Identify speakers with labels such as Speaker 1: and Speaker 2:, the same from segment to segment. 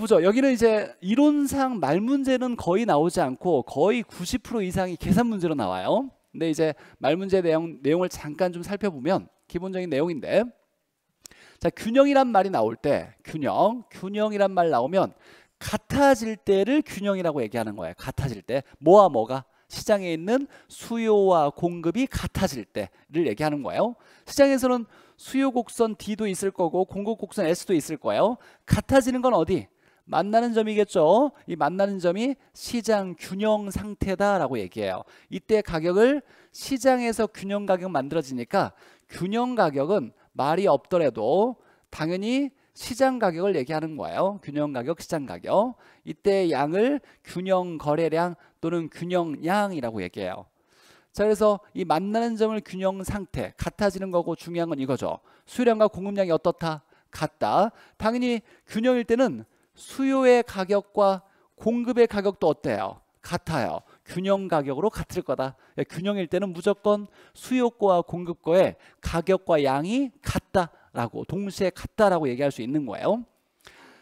Speaker 1: 보죠. 여기는 이제 이론상 말 문제는 거의 나오지 않고 거의 90% 이상이 계산 문제로 나와요. 근데 이제 말 문제 내용, 내용을 잠깐 좀 살펴보면 기본적인 내용인데 자 균형이란 말이 나올 때 균형, 균형이란 말 나오면 같아질 때를 균형이라고 얘기하는 거예요. 같아질 때 뭐와 뭐가 시장에 있는 수요와 공급이 같아질 때를 얘기하는 거예요. 시장에서는 수요 곡선 D도 있을 거고 공급 곡선 S도 있을 거예요. 같아지는 건 어디? 만나는 점이겠죠. 이 만나는 점이 시장 균형 상태다라고 얘기해요. 이때 가격을 시장에서 균형 가격 만들어지니까 균형 가격은 말이 없더라도 당연히 시장 가격을 얘기하는 거예요. 균형 가격, 시장 가격. 이때 양을 균형 거래량 또는 균형 양이라고 얘기해요. 자, 그래서 이 만나는 점을 균형 상태, 같아지는 거고 중요한 건 이거죠. 수량과 공급량이 어떻다? 같다. 당연히 균형일 때는 수요의 가격과 공급의 가격도 어때요? 같아요. 균형 가격으로 같을 거다. 예, 균형일 때는 무조건 수요과 공급과의 가격과 양이 같다라고 동시에 같다라고 얘기할 수 있는 거예요.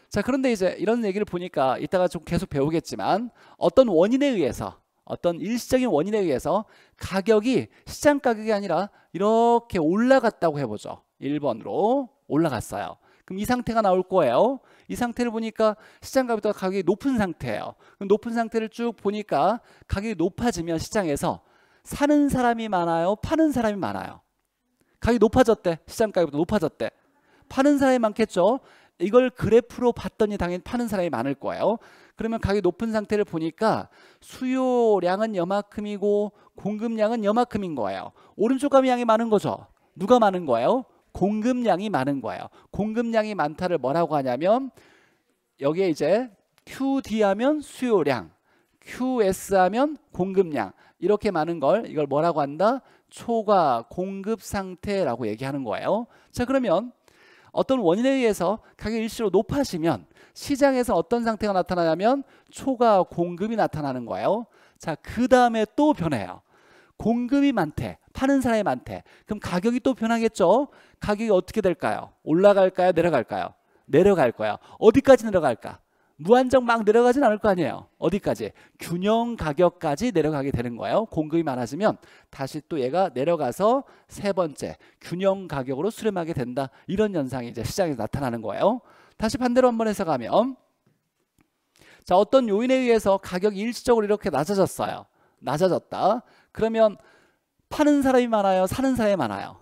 Speaker 1: 자 그런데 이제 이런 얘기를 보니까 이따가 좀 계속 배우겠지만 어떤 원인에 의해서 어떤 일시적인 원인에 의해서 가격이 시장 가격이 아니라 이렇게 올라갔다고 해보죠. 1번으로 올라갔어요. 그럼 이 상태가 나올 거예요. 이 상태를 보니까 시장 가격보다 가격이 높은 상태예요. 그럼 높은 상태를 쭉 보니까 가격이 높아지면 시장에서 사는 사람이 많아요, 파는 사람이 많아요. 가격이 높아졌대. 시장 가격보다 높아졌대. 파는 사람이 많겠죠. 이걸 그래프로 봤더니 당연히 파는 사람이 많을 거예요. 그러면 가격이 높은 상태를 보니까 수요량은 여만큼이고 공급량은 여만큼인 거예요. 오른쪽 가이 양이 많은 거죠. 누가 많은 거예요? 공급량이 많은 거예요. 공급량이 많다를 뭐라고 하냐면 여기에 이제 QD 하면 수요량, QS 하면 공급량 이렇게 많은 걸 이걸 뭐라고 한다? 초과 공급 상태라고 얘기하는 거예요. 자 그러면 어떤 원인에 의해서 가격 일시로 높아지면 시장에서 어떤 상태가 나타나냐면 초과 공급이 나타나는 거예요. 자 그 다음에 또 변해요. 공급이 많대. 파는 사람이 많대. 그럼 가격이 또 변하겠죠? 가격이 어떻게 될까요? 올라갈까요? 내려갈까요? 내려갈 거야. 어디까지 내려갈까? 무한정 막 내려가진 않을 거 아니에요. 어디까지? 균형 가격까지 내려가게 되는 거예요. 공급이 많아지면 다시 또 얘가 내려가서 세 번째 균형 가격으로 수렴하게 된다. 이런 현상이 이제 시장에서 나타나는 거예요. 다시 반대로 한번 해서 가면 자 어떤 요인에 의해서 가격이 일시적으로 이렇게 낮아졌어요. 낮아졌다. 그러면 파는 사람이 많아요? 사는 사람이 많아요?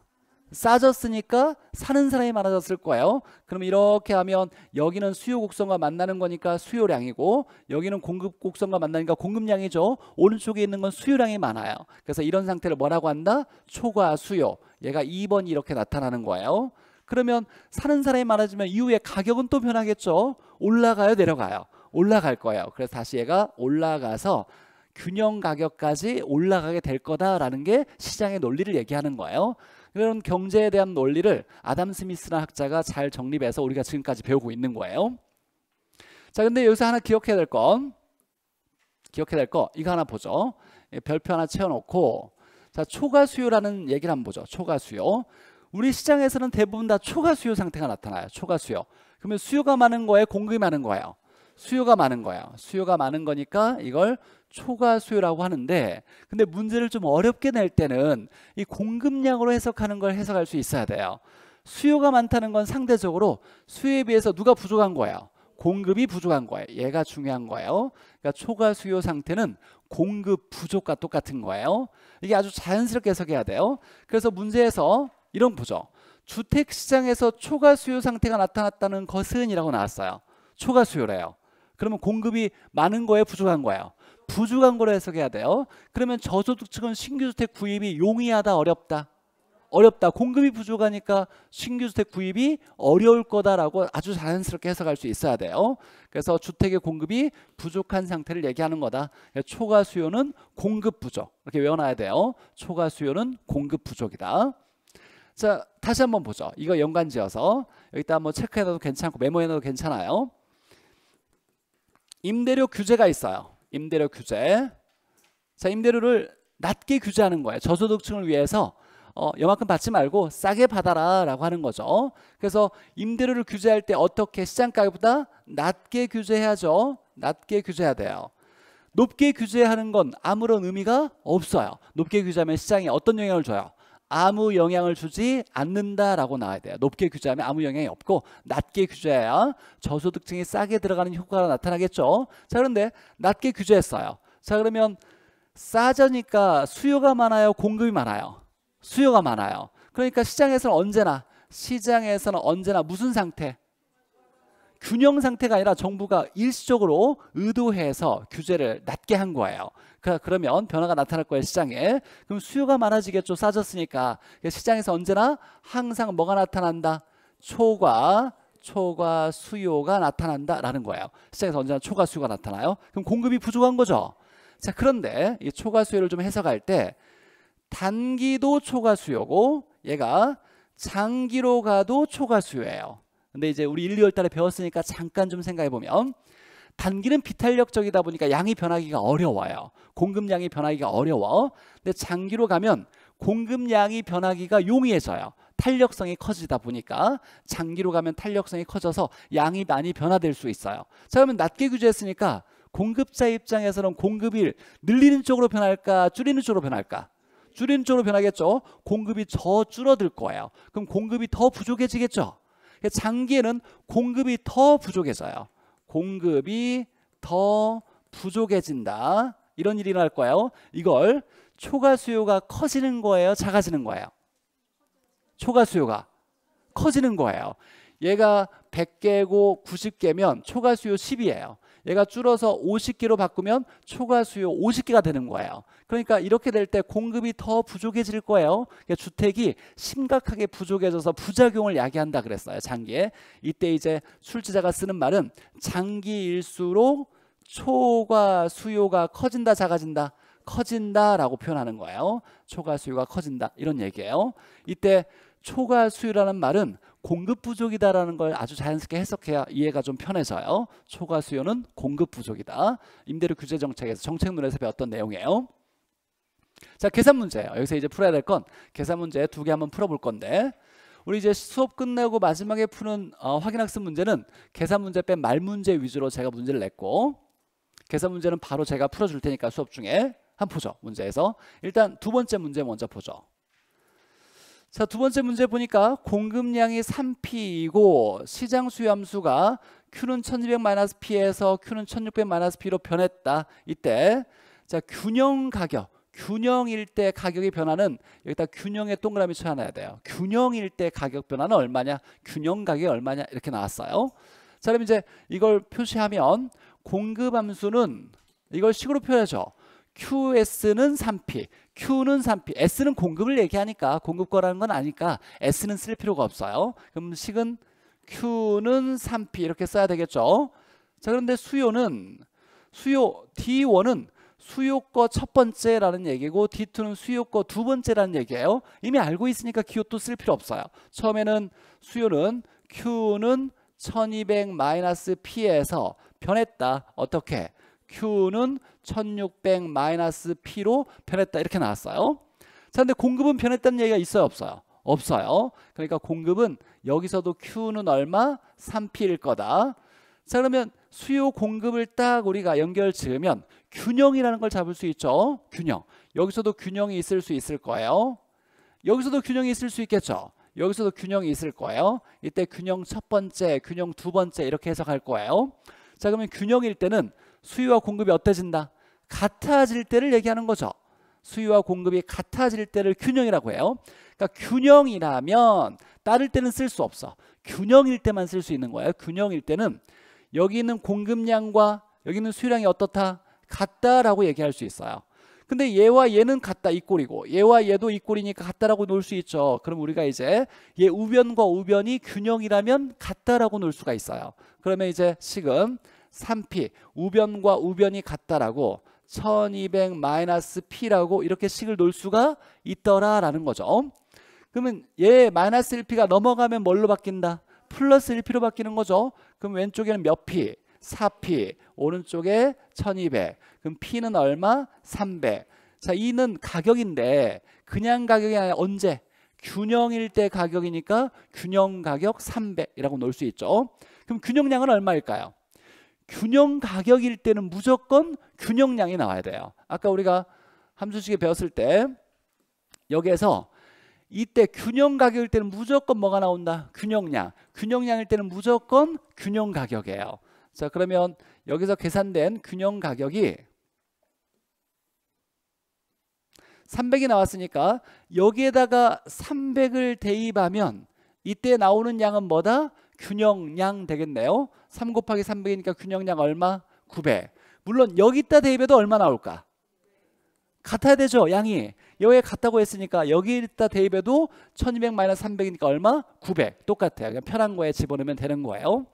Speaker 1: 싸졌으니까 사는 사람이 많아졌을 거예요. 그럼 이렇게 하면 여기는 수요 곡선과 만나는 거니까 수요량이고 여기는 공급 곡선과 만나니까 공급량이죠. 오른쪽에 있는 건 수요량이 많아요. 그래서 이런 상태를 뭐라고 한다? 초과 수요. 얘가 2번이 이렇게 나타나는 거예요. 그러면 사는 사람이 많아지면 이후에 가격은 또 변하겠죠. 올라가요, 내려가요. 올라갈 거예요. 그래서 다시 얘가 올라가서 균형 가격까지 올라가게 될 거다라는 게 시장의 논리를 얘기하는 거예요. 이런 경제에 대한 논리를 아담 스미스나 학자가 잘 정립해서 우리가 지금까지 배우고 있는 거예요. 자, 근데 여기서 하나 기억해야 될 건, 기억해야 될 거, 이거 하나 보죠. 예, 별표 하나 채워놓고, 자, 초과 수요라는 얘기를 한번 보죠. 초과 수요. 우리 시장에서는 대부분 다 초과 수요 상태가 나타나요. 초과 수요. 그러면 수요가 많은 거에 공급이 많은 거예요. 수요가 많은 거예요. 수요가 많은 거니까 이걸 초과 수요라고 하는데 근데 문제를 좀 어렵게 낼 때는 이 공급량으로 해석하는 걸 해석할 수 있어야 돼요. 수요가 많다는 건 상대적으로 수요에 비해서 누가 부족한 거예요? 공급이 부족한 거예요. 얘가 중요한 거예요. 그러니까 초과 수요 상태는 공급 부족과 똑같은 거예요. 이게 아주 자연스럽게 해석해야 돼요. 그래서 문제에서 이런 보죠. 주택 시장에서 초과 수요 상태가 나타났다는 것은이라고 나왔어요. 초과 수요래요. 그러면 공급이 많은 거에 부족한 거예요. 부족한 거로 해석해야 돼요. 그러면 저소득 층은 신규주택 구입이 용이하다 어렵다. 어렵다. 공급이 부족하니까 신규주택 구입이 어려울 거다라고 아주 자연스럽게 해석할 수 있어야 돼요. 그래서 주택의 공급이 부족한 상태를 얘기하는 거다. 초과 수요는 공급 부족. 이렇게 외워놔야 돼요. 초과 수요는 공급 부족이다. 자, 다시 한번 보죠. 이거 연관지어서 여기다 한번 뭐 체크해놔도 괜찮고 메모해놔도 괜찮아요. 임대료 규제가 있어요. 임대료 규제. 자, 임대료를 낮게 규제하는 거예요. 저소득층을 위해서 어, 여만큼 받지 말고 싸게 받아라라고 하는 거죠. 그래서 임대료를 규제할 때 어떻게 시장가보다 낮게 규제해야죠. 낮게 규제해야 돼요. 높게 규제하는 건 아무런 의미가 없어요. 높게 규제하면 시장에 어떤 영향을 줘요? 아무 영향을 주지 않는다라고 나와야 돼요. 높게 규제하면 아무 영향이 없고 낮게 규제해야 저소득층이 싸게 들어가는 효과가 나타나겠죠. 자 그런데 낮게 규제했어요. 자 그러면 싸자니까 수요가 많아요, 공급이 많아요. 수요가 많아요. 그러니까 시장에서는 언제나 시장에서는 언제나 무슨 상태? 균형 상태가 아니라 정부가 일시적으로 의도해서 규제를 낮게 한 거예요. 그, 그러면 변화가 나타날 거예요 시장에 그럼 수요가 많아지겠죠 싸졌으니까 시장에서 언제나 항상 뭐가 나타난다 초과 초과 수요가 나타난다라는 거예요 시장에서 언제나 초과 수요가 나타나요 그럼 공급이 부족한 거죠 자 그런데 이 초과 수요를 좀 해석할 때 단기도 초과 수요고 얘가 장기로 가도 초과 수요예요 근데 이제 우리 1, 2월 달에 배웠으니까 잠깐 좀 생각해 보면 단기는 비탄력적이다 보니까 양이 변하기가 어려워요. 공급량이 변하기가 어려워. 근데 장기로 가면 공급량이 변하기가 용이해져요. 탄력성이 커지다 보니까 장기로 가면 탄력성이 커져서 양이 많이 변화될 수 있어요. 자 그러면 낮게 규제했으니까 공급자 입장에서는 공급이 늘리는 쪽으로 변할까 줄이는 쪽으로 변할까 줄이는 쪽으로 변하겠죠. 공급이 더 줄어들 거예요. 그럼 공급이 더 부족해지겠죠. 장기에는 공급이 더 부족해져요. 공급이 더 부족해진다. 이런 일이 일어날 거예요. 이걸 초과 수요가 커지는 거예요. 작아지는 거예요. 초과 수요가 커지는 거예요. 얘가 100개고 90개면 초과 수요 10이에요. 얘가 줄어서 50개로 바꾸면 초과 수요 50개가 되는 거예요. 그러니까 이렇게 될 때 공급이 더 부족해질 거예요. 그러니까 주택이 심각하게 부족해져서 부작용을 야기한다 그랬어요. 장기에. 이때 이제 출제자가 쓰는 말은 장기일수록 초과 수요가 커진다 작아진다. 커진다라고 표현하는 거예요. 초과 수요가 커진다 이런 얘기예요. 이때 초과 수요라는 말은 공급 부족이다라는 걸 아주 자연스럽게 해석해야 이해가 좀 편해서요. 초과 수요는 공급 부족이다. 임대료 규제 정책에서 정책론에서 배웠던 내용이에요. 자 계산 문제예요. 여기서 이제 풀어야 될 건 계산 문제 두 개 한번 풀어볼 건데 우리 이제 수업 끝내고 마지막에 푸는 어, 확인학습 문제는 계산 문제 뺀 말 문제 위주로 제가 문제를 냈고 계산 문제는 바로 제가 풀어줄 테니까 수업 중에 한 보죠 문제에서 일단 두 번째 문제 먼저 보죠 자, 두 번째 문제 보니까 공급량이 3P이고 시장 수요함수가 Q는 1200-P에서 Q는 1600-P로 변했다. 이때 자 균형 가격, 균형일 때 가격의 변화는 여기다 균형의 동그라미 쳐놔야 돼요. 균형일 때 가격 변화는 얼마냐, 균형 가격이 얼마냐 이렇게 나왔어요. 자 그럼 이제 이걸 표시하면 공급 함수는 이걸 식으로 표현하죠. QS는 3P, Q는 3P, S는 공급을 얘기하니까 공급거라는 건 아니까 S는 쓸 필요가 없어요. 그럼 식은 Q는 3P 이렇게 써야 되겠죠. 자 그런데 수요는 수요 D1은 수요거 첫 번째라는 얘기고 D2는 수요거 두 번째라는 얘기예요. 이미 알고 있으니까 기호 또쓸 필요 없어요. 처음에는 수요는 Q는 1200-P에서 변했다. 어떻게? Q는 1600 마이너스 P로 변했다 이렇게 나왔어요. 자, 근데 공급은 변했다는 얘기가 있어요, 없어요? 없어요. 그러니까 공급은 여기서도 Q는 얼마? 3P일 거다. 자, 그러면 수요 공급을 딱 우리가 연결 지으면 균형이라는 걸 잡을 수 있죠. 균형. 여기서도 균형이 있을 수 있을 거예요. 여기서도 균형이 있을 수 있겠죠. 여기서도 균형이 있을 거예요. 이때 균형 첫 번째, 균형 두 번째 이렇게 해석할 거예요. 자, 그러면 균형일 때는 수요와 공급이 어때진다? 같아질 때를 얘기하는 거죠. 수요와 공급이 같아질 때를 균형이라고 해요. 그러니까 균형이라면 따를 때는 쓸 수 없어. 균형일 때만 쓸 수 있는 거예요. 균형일 때는 여기 있는 공급량과 여기 있는 수요량이 어떻다? 같다라고 얘기할 수 있어요. 근데 얘와 얘는 같다 이 꼴이고 얘와 얘도 이 꼴이니까 같다라고 놓을 수 있죠. 그럼 우리가 이제 얘 우변과 우변이 균형이라면 같다라고 놓을 수가 있어요. 그러면 이제 지금 3p 우변과 우변이 같다라고 1200 마이너스 p라고 이렇게 식을 놓을 수가 있더라라는 거죠. 그러면 얘 마이너스 1p가 넘어가면 뭘로 바뀐다? 플러스 1p로 바뀌는 거죠. 그럼 왼쪽에는 몇 p? 4P 오른쪽에 1200 그럼 P는 얼마? 300 자, 이는 가격인데 그냥 가격이 아니라 언제? 균형일 때 가격이니까 균형 가격 300이라고 놓을 수 있죠. 그럼 균형량은 얼마일까요? 균형 가격일 때는 무조건 균형량이 나와야 돼요. 아까 우리가 함수식에 배웠을 때 여기에서 이때 균형 가격일 때는 무조건 뭐가 나온다? 균형량. 균형량일 때는 무조건 균형 가격이에요. 자 그러면 여기서 계산된 균형 가격이 300이 나왔으니까 여기에다가 300을 대입하면 이때 나오는 양은 뭐다? 균형량 되겠네요. 3 곱하기 300이니까 균형량 얼마? 900. 물론 여기다 대입해도 얼마 나올까? 같아야 되죠. 양이. 여기에 같다고 했으니까 여기다 대입해도 1200 마이너스 300이니까 얼마? 900. 똑같아요. 그냥 편한 거에 집어넣으면 되는 거예요.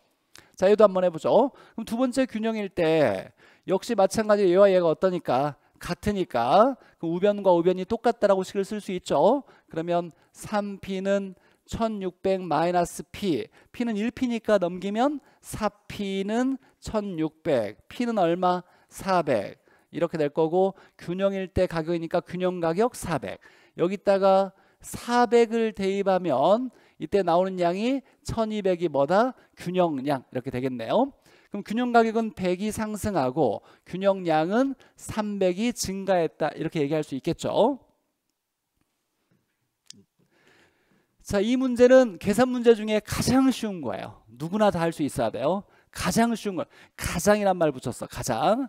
Speaker 1: 자 얘도 한번 해보죠. 그럼 두 번째 균형일 때 역시 마찬가지로 얘와 얘가 어떠니까 같으니까 그 우변과 우변이 똑같다라고 식을 쓸 수 있죠. 그러면 3p는 1600 마이너스 p p는 1p니까 넘기면 4p는 1600 p는 얼마 400 이렇게 될 거고 균형일 때 가격이니까 균형 가격 400 여기다가 400을 대입하면 이때 나오는 양이 1200이 뭐다? 균형량 이렇게 되겠네요. 그럼 균형 가격은 100이 상승하고 균형량은 300이 증가했다 이렇게 얘기할 수 있겠죠. 자, 이 문제는 계산 문제 중에 가장 쉬운 거예요. 누구나 다 할 수 있어야 돼요. 가장 쉬운 걸 가장이란 말 붙였어. 가장.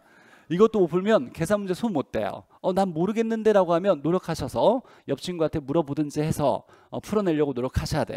Speaker 1: 이것도 못 풀면 계산 문제 손 못 대요. 어, 난 모르겠는데라고 하면 노력하셔서 옆 친구한테 물어보든지 해서 어, 풀어내려고 노력하셔야 돼요.